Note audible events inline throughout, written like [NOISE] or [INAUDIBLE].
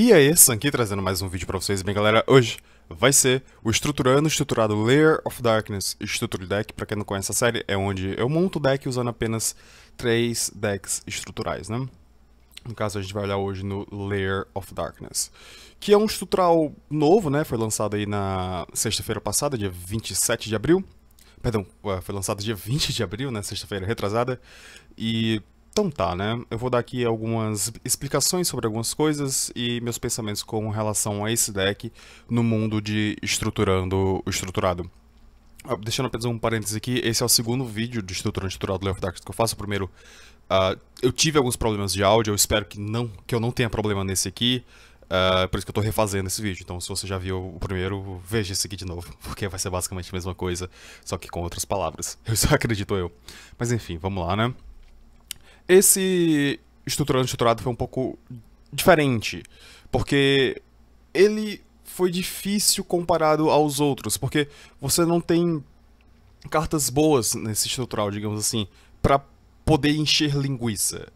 E aí, é aqui trazendo mais um vídeo pra vocês, bem galera, hoje vai ser o Estruturando Estruturado Layer of Darkness Structure Deck, pra quem não conhece a série, é onde eu monto o deck usando apenas três decks estruturais, né? No caso a gente vai olhar hoje no Layer of Darkness, que é um estrutural novo, né, foi lançado aí na sexta-feira passada, dia 27 de abril, perdão, foi lançado dia 20 de abril, né, sexta-feira retrasada, e então tá, né? Eu vou dar aqui algumas explicações sobre algumas coisas e meus pensamentos com relação a esse deck no mundo de estruturando o estruturado. Ah, deixando apenas um parênteses aqui, esse é o segundo vídeo de estruturando estruturado do of Darkness que eu faço. O primeiro, uh, eu tive alguns problemas de áudio, eu espero que, não, que eu não tenha problema nesse aqui. Uh, por isso que eu tô refazendo esse vídeo. Então, se você já viu o primeiro, veja esse aqui de novo, [LAUGHS] porque vai ser basicamente a mesma coisa, só que com outras palavras. Eu só acredito eu. Mas enfim, vamos lá, né? esse estruturando estruturado foi um pouco diferente, porque ele foi difícil comparado aos outros, porque você não tem cartas boas nesse estrutural, digamos assim, para poder encher linguiça.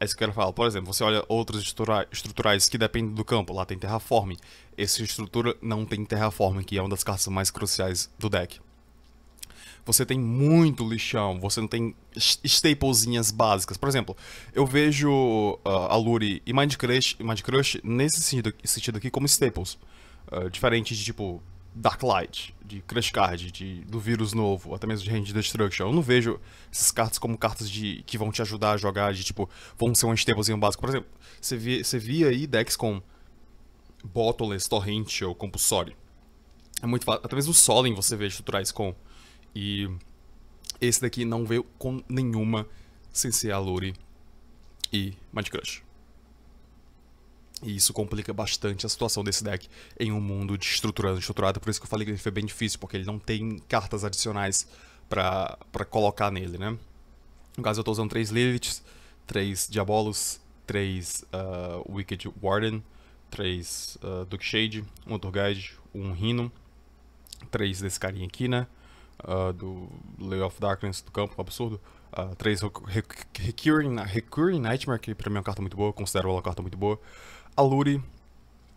É isso que eu quero falar. Por exemplo, você olha outros estruturais que dependem do campo, lá tem terraform. Esse estrutura não tem terraform, que é uma das cartas mais cruciais do deck você tem muito lixão, você não tem staplezinhas básicas. Por exemplo, eu vejo uh, ah, Aluri e Mindcrush, Mindcrush nesse sentido, sentido aqui como staples. Uh, ah, diferente de tipo Darklight, de Crush Card, de, do vírus novo, até mesmo de Hand Destruction. Eu não vejo essas cartas como cartas de que vão te ajudar a jogar, de tipo, vão ser um stablezinho básico. Por exemplo, você via, você via aí decks com Bottomless, Torrential, Compulsory. É muito fácil. Até mesmo o Solen você vê estruturais com e esse daqui não veio com nenhuma sem ser a Luri e Mindcrush. E isso complica bastante a situação desse deck em um mundo de estruturado estruturado, por isso que eu falei que ele foi bem difícil, porque ele não tem cartas adicionais para colocar nele, né? No caso eu estou usando 3 Liliths, 3 Diabolos, 3 uh, Wicked Warden, 3 uh, Duke Shade, um Turguide, um Rhino, 3 desse carinha aqui, né? uh, do Lay of Darkness do campo, absurdo. Uh, ah, 3 Recurring, Recurring Nightmare, que pra mim é uma carta muito boa, considero ela uma carta muito boa. Aluri,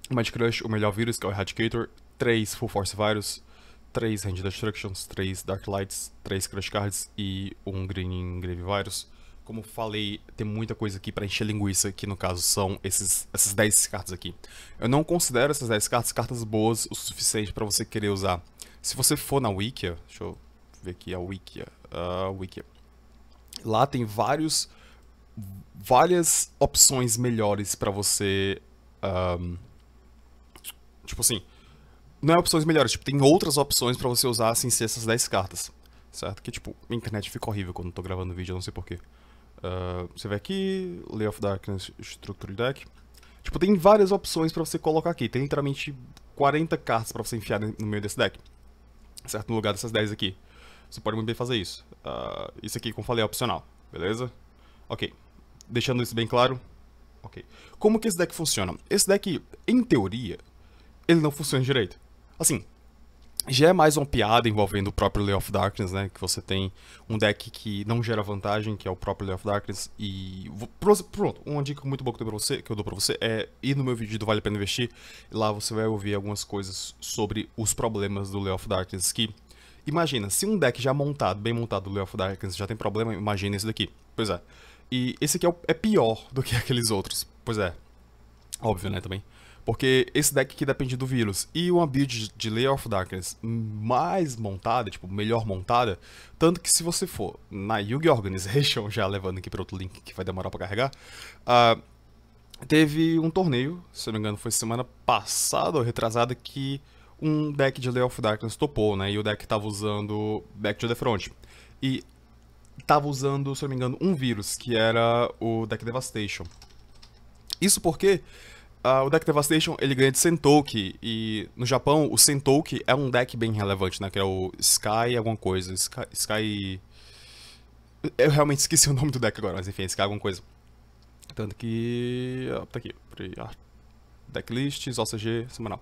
Mad Crush, o melhor vírus, que é o Eradicator. 3 Full Force Virus, 3 Hand Destructions, 3 Dark Lights, 3 Crush Cards e um Green Grave Virus. Como falei, tem muita coisa aqui para encher linguiça, que no caso são esses, essas 10 cartas aqui. Eu não considero essas 10 cartas cartas boas o suficiente para você querer usar se você for na Wikia, deixa eu ver aqui a Wikia, a Wikia. Lá tem vários várias opções melhores para você um, tipo assim, não é opções melhores, tipo, tem outras opções para você usar sem ser essas 10 cartas. Certo? Que tipo, a internet fica horrível quando eu tô gravando vídeo, eu não sei porquê. Uh, você vai aqui, Lay of Darkness, Structure Deck. Tipo, tem várias opções para você colocar aqui. Tem literalmente 40 cartas para você enfiar no meio desse deck certo? No lugar dessas 10 aqui. Você pode muito bem fazer isso. Uh, isso aqui, como falei, é opcional, beleza? Ok. Deixando isso bem claro. Ok. Como que esse deck funciona? Esse deck, em teoria, ele não funciona direito. Assim, já é mais uma piada envolvendo o próprio Lay of Darkness, né? Que você tem um deck que não gera vantagem, que é o próprio Lay of Darkness. E. Pronto, uma dica muito boa que eu dou pra você, que eu dou pra você é ir no meu vídeo do Vale a Pena Investir. Lá você vai ouvir algumas coisas sobre os problemas do Lay of Darkness. Que. Imagina, se um deck já montado, bem montado do Lay of Darkness já tem problema, imagina esse daqui. Pois é. E esse aqui é, o, é pior do que [LAUGHS] aqueles outros. Pois é. Óbvio, né? Também. Porque esse deck aqui depende do vírus. E uma build de lay of Darkness mais montada, tipo, melhor montada, tanto que se você for na Yugi Organization, [LAUGHS] já levando aqui para outro link que vai demorar para carregar, uh, teve um torneio, se eu não me engano foi semana passada ou retrasada, que um deck de lay of Darkness topou, né? E o deck tava usando Back to the Front. E tava usando, se eu não me engano, um vírus, que era o deck Devastation. Isso porque Uh, o deck Devastation ele ganha de Sentouki, e no Japão o Sentouki é um deck bem relevante, né? Que é o Sky alguma coisa, Sky... Sky... Eu realmente esqueci [LAUGHS] o nome do deck agora, mas enfim, Sky alguma coisa. Tanto que... Ah, tá aqui, por aí, ah. OCG, semanal.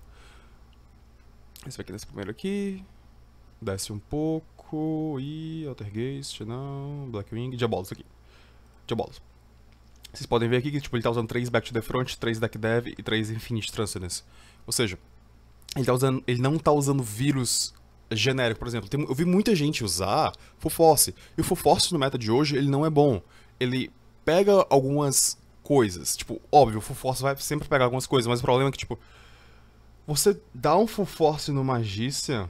Esse vai nesse primeiro aqui, desce um pouco, e Altergeist, não, Blackwing, Diabolos aqui. Diabolos. Vocês podem ver aqui que tipo, ele está usando 3 Back to the Front, 3 Deck Dev e 3 Infinite Transcendence. Ou seja, ele, tá usando, ele não está usando vírus genérico, por exemplo. Tem, eu vi muita gente usar Fuforce. E o Fuforce no meta de hoje, ele não é bom. Ele pega algumas coisas. Tipo, óbvio, o Fuforce vai sempre pegar algumas coisas, mas o problema é que, tipo... Você dá um Fuforce no Magician...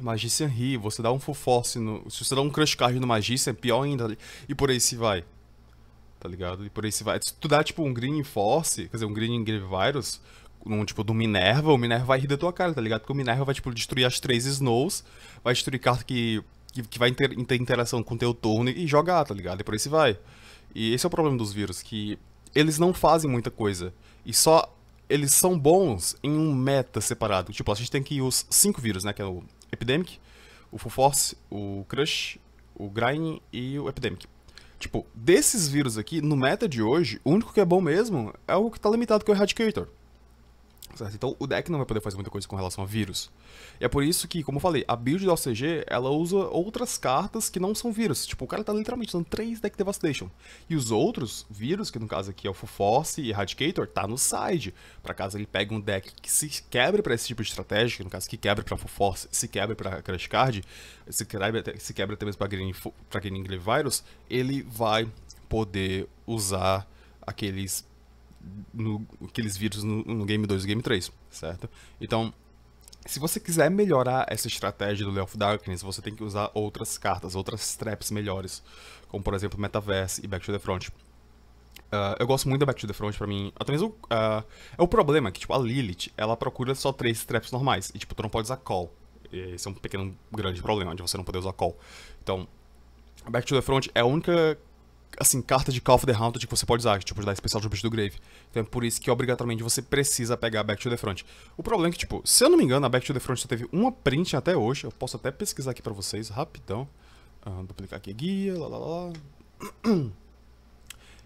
Magician ri, você dá um Fuforce no... Se você dá um Crush Card no Magician, é pior ainda. E por aí se vai tá ligado? E por aí se vai. Se tu dá, tipo, um Green Force, quer dizer, um Green Grave Virus, um tipo do Minerva, o Minerva vai rir da tua cara, tá ligado? Porque o Minerva vai, tipo, destruir as três Snows, vai destruir carta que, que, que vai ter inter, interação com teu turno e jogar, tá ligado? E por aí se vai. E esse é o problema dos vírus, que eles não fazem muita coisa. E só. Eles são bons em um meta separado. Tipo, a gente tem que os cinco vírus, né? Que é o Epidemic, o Full Force, o Crush, o Grind e o Epidemic. Tipo, desses vírus aqui, no meta de hoje, o único que é bom mesmo é o que tá limitado, que é o Eradicator. Certo? Então o deck não vai poder fazer muita coisa com relação a vírus. E é por isso que, como eu falei, a build da OCG, ela usa outras cartas que não são vírus. Tipo, o cara tá literalmente usando 3 deck Devastation. E os outros vírus, que no caso aqui é o Full Force e Eradicator, tá no side. Pra caso ele pegue um deck que se quebre para esse tipo de estratégia, que no caso que quebre pra Full Force, se quebre pra Crash Card, se quebre até, se quebre até mesmo pra Green, pra Green Virus, ele vai poder usar aqueles no, aqueles vídeos no, no Game 2 e Game 3, certo? Então, se você quiser melhorar essa estratégia do Leo of Darkness, você tem que usar outras cartas, outras traps melhores, como por exemplo Metaverse e Back to the Front. Uh, eu gosto muito da Back to the Front, pra mim, até mesmo, uh, é o problema que, tipo, a Lilith, ela procura só três traps normais, e tipo, tu não pode usar Call. Esse é um pequeno, grande problema de você não poder usar Call. Então, Back to the Front é a única assim, carta de Call of the Haunted que tipo, você pode usar, tipo, da especial de bicho do Grave. Então é por isso que, obrigatoriamente, você precisa pegar a Back to the Front. O problema é que, tipo, se eu não me engano, a Back to the Front só teve uma print até hoje. Eu posso até pesquisar aqui pra vocês, rapidão. duplicar ah, aqui a guia, lá, lá, lá. [CLEARS THROAT]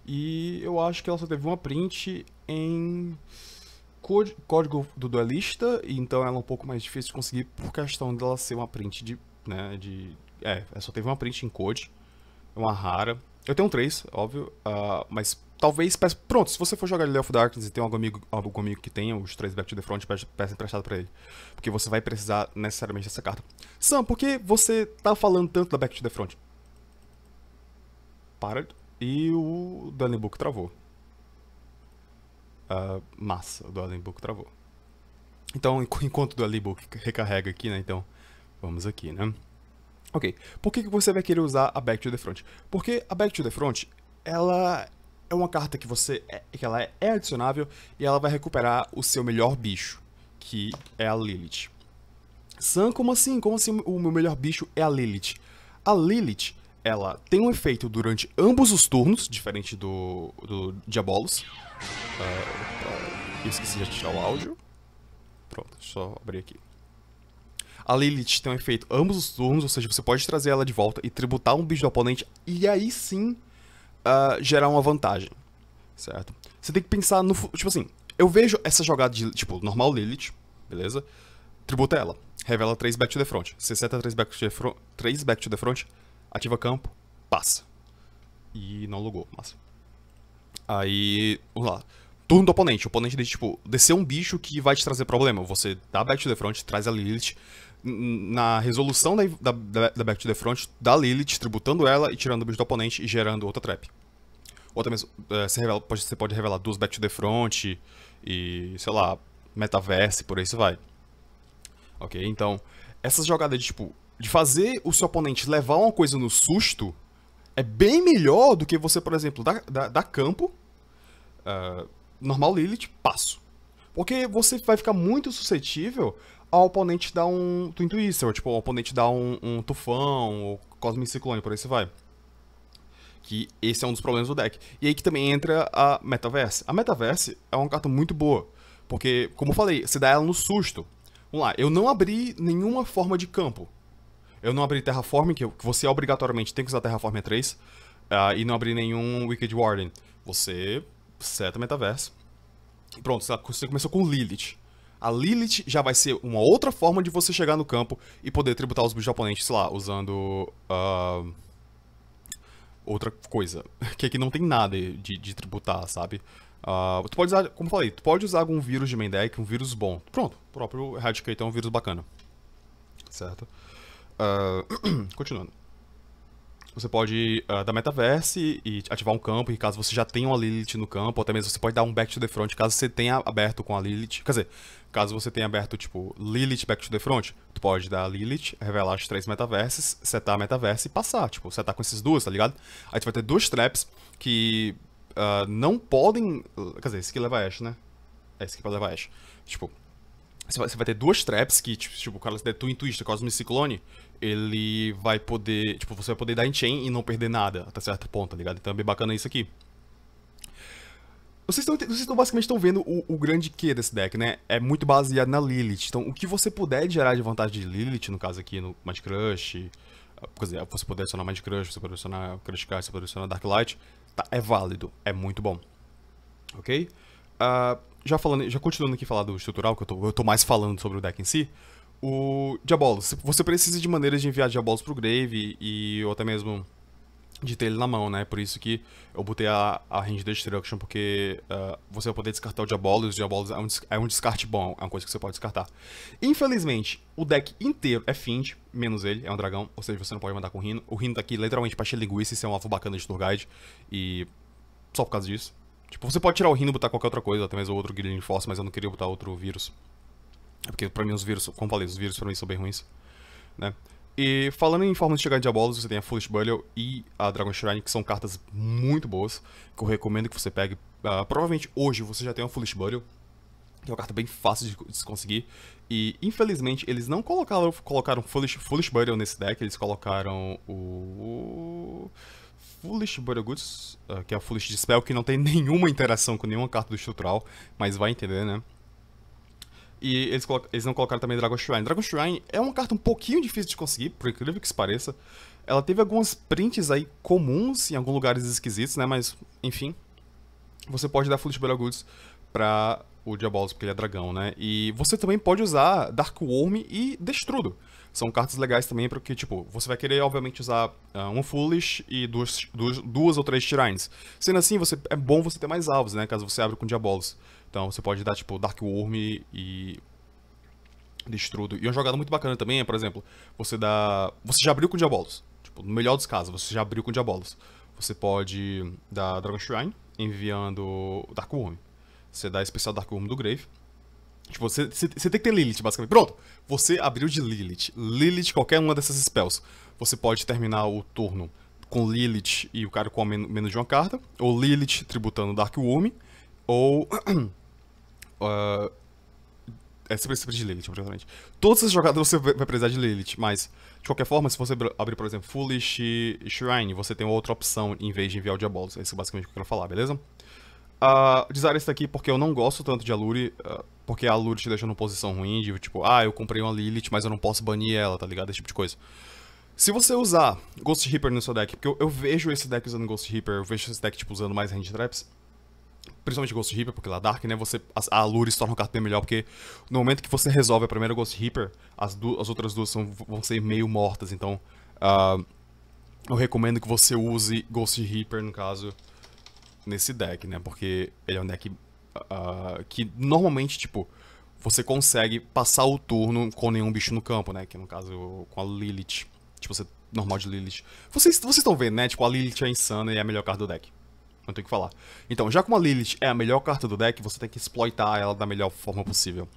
E eu acho que ela só teve uma print em código do duelista, então ela é um pouco mais difícil de conseguir por questão dela ser uma print de, né, de... É, ela só teve uma print em code, é uma rara, eu tenho três, óbvio, uh, mas talvez peça. Pronto, se você for jogar Left of Darkness e tem algum amigo, algum amigo que tenha os três Back to the Front, peça emprestado pra ele. Porque você vai precisar necessariamente dessa carta. Sam, por que você tá falando tanto da Back to the Front? Para. E o do Book travou. Uh, massa, o do Book travou. Então, enquanto o do Book recarrega aqui, né? Então, vamos aqui, né? Ok, por que, que você vai querer usar a Back to the Front? Porque a Back to the Front, ela é uma carta que você é, que ela é, é adicionável e ela vai recuperar o seu melhor bicho, que é a Lilith. Sam, como assim? Como assim o meu melhor bicho é a Lilith? A Lilith, ela tem um efeito durante ambos os turnos, diferente do, do Diabolos. Uh, eu esqueci de tirar o áudio. Pronto, só abrir aqui. A Lilith tem um efeito ambos os turnos, ou seja, você pode trazer ela de volta e tributar um bicho do oponente e aí sim uh, gerar uma vantagem, certo? Você tem que pensar no. Tipo assim, eu vejo essa jogada de, tipo, normal Lilith, beleza? Tributa ela. Revela 3 back to the front. Você seta 3 back, to the front, 3 back to the front, ativa campo, passa. E não logou, massa. Aí, vamos lá. Turno do oponente. O oponente deixa, tipo, descer um bicho que vai te trazer problema. Você dá back to the front, traz a Lilith, na resolução da, da, da, Back to the Front da Lilith, tributando ela e tirando o bicho do oponente e gerando outra trap. Outra também é, você, revela, pode, você pode revelar duas Back to the Front e, sei lá, metaverse, por aí se vai. Ok? Então, essa jogada de, tipo, de fazer o seu oponente levar uma coisa no susto é bem melhor do que você, por exemplo, dar, dar, dar campo, uh, normal Lilith, passo. Porque você vai ficar muito suscetível ao oponente dar um Twin Twister, ou tipo, o oponente dar um, um Tufão, ou Cosmic Cyclone, por aí você vai. Que esse é um dos problemas do deck. E aí que também entra a Metaverse. A Metaverse é uma carta muito boa, porque, como eu falei, você dá ela no susto. Vamos lá, eu não abri nenhuma forma de campo. Eu não abri Terraform, que você obrigatoriamente tem que usar Terraform 3, uh, ah, e não abri nenhum Wicked Warden. Você seta Metaverse. pronto, você começou com Lilith. A Lilith já vai ser uma outra forma de você chegar no campo e poder tributar os bichos oponentes, sei lá, usando. Uh, outra coisa. [LAUGHS] Que aqui não tem nada de, de tributar, sabe? Uh, tu pode usar, como eu falei, tu pode usar algum vírus de main deck, um vírus bom. Pronto, o próprio Eradicator então, é um vírus bacana. Certo? Uh, [CLEARS THROAT] continuando você pode uh, dar metaverse e ativar um campo, e caso você já tenha uma Lilith no campo, ou até mesmo você pode dar um back to the front, caso você tenha aberto com a Lilith. Quer dizer, caso você tenha aberto, tipo, Lilith back to the front, tu pode dar a Lilith, revelar as três metaverses, setar a metaverse e passar. Tipo, setar com esses duas, tá ligado? Aí tu vai ter duas traps que uh, não podem... Quer dizer, esse aqui leva Ash, né? É, esse aqui pode levar Ash. Tipo, você vai, ter duas traps que, tipo, tipo o cara der Twin em Twister, Cosmic Ciclone, ele vai poder. Tipo, você vai poder dar em chain e não perder nada até certo ponto, tá ligado? Então é bem bacana isso aqui. Vocês estão, vocês estão basicamente estão vendo o, o grande que desse deck, né? É muito baseado na Lilith. Então, o que você puder gerar de vantagem de Lilith, no caso aqui no Mind Crush, ah, dizer, você puder adicionar Mind Crush, você poder adicionar Crush Card, você poder adicionar Dark Light, tá, é válido, é muito bom. Ok? Uh, já falando, já continuando aqui falar do estrutural, que eu tô, eu tô mais falando sobre o deck em si. O Diabolos, você precisa de maneiras de enviar Diabolos pro Grave e ou até mesmo de ter ele na mão, né? Por isso que eu botei a, a Range Destruction, porque uh, você vai poder descartar o Diabolos, o Diabolos é um, é um descarte bom, é uma coisa que você pode descartar. Infelizmente, o deck inteiro é Fiend, menos ele, é um dragão, ou seja, você não pode mandar com o Rino. O Rino tá aqui literalmente pra encher linguiça, isso é um alvo bacana de tour guide, e só por causa disso. Tipo, você pode tirar o Rino e botar qualquer outra coisa, até mesmo outro Grilling Force, mas eu não queria botar outro vírus. Porque para mim os vírus, como falei, os vírus para mim são bem ruins, né? E falando em formas de chegar em Diabolos, você tem a Foolish Burial e a Dragon Shrine, que são cartas muito boas, que eu recomendo que você pegue. Uh, provavelmente hoje você já tem a Foolish Burial, que é uma carta bem fácil de, se conseguir. E infelizmente eles não colocaram, colocaram Foolish, Foolish Burial nesse deck, eles colocaram o. Foolish Burial Goods, uh, que é a Foolish Dispel, que não tem [LAUGHS] nenhuma interação com nenhuma carta do estrutural, mas vai entender, né? E eles, eles não colocaram também Dragon Shrine. Dragon Shrine é uma carta um pouquinho difícil de conseguir, por incrível que se pareça. Ela teve algumas prints aí comuns em alguns lugares esquisitos, né? Mas, enfim. Você pode dar Foolish Battle Goods pra o Diabolos, porque ele é dragão, né? E você também pode usar Dark Worm e Destrudo. São cartas legais também, porque, tipo, você vai querer, obviamente, usar uh, ah, um Foolish e duas, duas, duas ou três Shrines. Sendo assim, você, é bom você ter mais alvos, né? Caso você abra com Diabolos. Então você pode dar, tipo, Dark Worm e. Destrudo. E uma jogada muito bacana também é, por exemplo, você dá. Você já abriu com Diabolos. Tipo, no melhor dos casos, você já abriu com Diabolos. Você pode dar Dragon Shrine enviando Dark Worm. Você dá especial Dark Worm do Grave. Tipo, você, você, você tem que ter Lilith, basicamente. Pronto! Você abriu de Lilith. Lilith, qualquer uma dessas spells. Você pode terminar o turno com Lilith e o cara com menos de uma carta. Ou Lilith tributando Dark Worm. Ou. [CLEARS THROAT] Uh, é sempre, tipo de Lilith, praticamente. Todas as jogadas você vai precisar de Lilith, mas de qualquer forma, se você abrir, por exemplo, Foolish Shrine, você tem outra opção em vez de enviar o Diabolos. É isso basicamente que eu quero falar, beleza? Uh, ah, desarei isso daqui porque eu não gosto tanto de Aluri, uh, porque a Aluri te deixa numa posição ruim de tipo, ah, eu comprei uma Lilith, mas eu não posso banir ela, tá ligado? Esse tipo de coisa. Se você usar Ghost Reaper no seu deck, porque eu, eu vejo esse deck usando Ghost Reaper, eu vejo esse deck tipo, usando mais Hand Traps, principalmente Ghost Reaper, porque lá Dark, né, você, a, a Lure se torna o cartão melhor, porque no momento que você resolve a primeira Ghost Reaper, as, du as outras duas são, vão ser meio mortas, então uh, eu recomendo que você use Ghost Reaper, no caso, nesse deck, né, porque ele é um deck uh, que normalmente, tipo, você consegue passar o turno com nenhum bicho no campo, né, que no caso com a Lilith, tipo, você normal de Lilith. Vocês estão vendo, né, tipo, a Lilith é insana e é a melhor carta do deck não tem o que falar. Então, já como a Lilith é a melhor carta do deck, você tem que exploitar ela da melhor forma possível.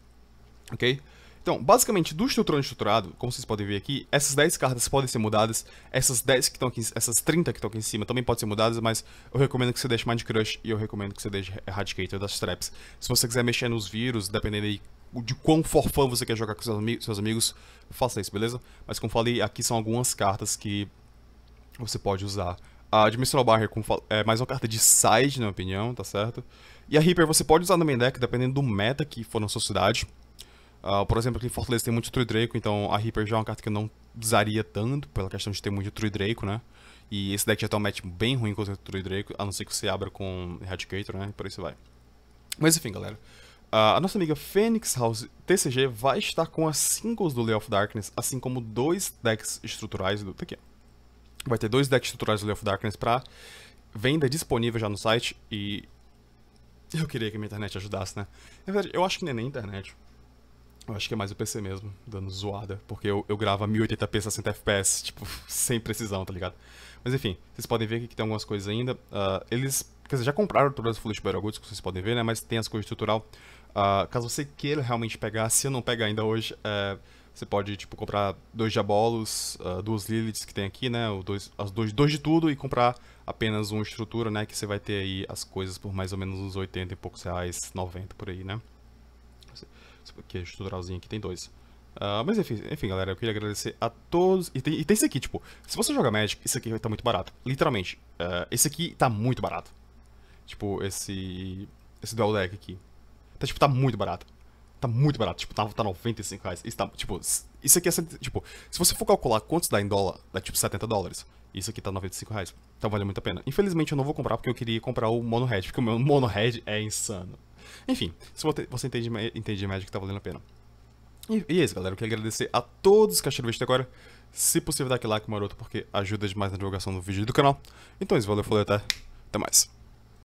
Ok? Então, basicamente, do estruturante estruturado, como vocês podem ver aqui, essas 10 cartas podem ser mudadas, essas 10 que estão aqui, essas 30 que estão aqui em cima também podem ser mudadas, mas eu recomendo que você deixe Mind Crush e eu recomendo que você deixe Eradicator das Traps. Se você quiser mexer nos vírus, dependendo aí de quão forfã você quer jogar com seus, seus amigos, faça isso, beleza? Mas como falei, aqui são algumas cartas que você pode usar a Dimensional Barrier com, é mais uma carta de side, na minha opinião, tá certo? E a Reaper você pode usar no main deck, dependendo do meta que for na sua cidade. Uh, por exemplo, aqui em Fortaleza tem muito True Draco, então a Reaper já é uma carta que eu não usaria tanto, pela questão de ter muito True Draco, né? E esse deck já tem um match bem ruim contra o True Draco, a não ser que você abra com Eradicator, né? E por isso vai. Mas enfim, galera. Uh, a nossa amiga Phoenix House TCG vai estar com as singles do Lay of Darkness, assim como dois decks estruturais do... Tá aqui, ó Vai ter dois decks tutoriais do Leo of Darkness pra venda disponível já no site e... Eu queria que a minha internet ajudasse, né? Na verdade, eu acho que não é nem internet. Eu acho que é mais o PC mesmo, dando zoada, porque eu, eu gravo a 1080p 60 fps, tipo, [LAUGHS] sem precisão, tá ligado? Mas enfim, vocês podem ver aqui que tem algumas coisas ainda. Uh, eles, quer dizer, já compraram todas as Foolish Goods, que vocês podem ver, né? Mas tem as coisas estrutural. Uh, ah, caso você queira realmente pegar, se eu não pegar ainda hoje, uh, você pode, tipo, comprar dois diabolos, uh, duas Liliths que tem aqui, né? O dois, as dois, dois de tudo e comprar apenas uma estrutura, né? Que você vai ter aí as coisas por mais ou menos uns 80 e poucos reais, 90 por aí, né? Aqui, a estruturalzinha aqui tem dois. Uh, mas enfim, enfim, galera, eu queria agradecer a todos. E tem, e tem isso aqui, tipo, se você jogar Magic, isso aqui vai tá muito barato. Literalmente, uh, esse aqui tá muito barato. Tipo, esse. Esse dual deck aqui. Tá, tipo, tá muito barato tá muito barato. Tipo, tá, tá 95 reais. Isso tá, tipo, isso aqui é. Tipo, se você for calcular quantos dá em dólar, dá tipo 70 dólares. Isso aqui tá 95 reais. Então vale muito a pena. Infelizmente eu não vou comprar porque eu queria comprar o Mono Red, porque o meu Mono Red é insano. Enfim, se você entende, entende Magic, tá valendo a pena. E, e é isso, galera. Eu queria agradecer a todos que acharam o vídeo até agora. Se possível, dá aquele like maroto, porque ajuda demais na divulgação do vídeo e do canal. Então é isso, valeu, falou até. Até mais.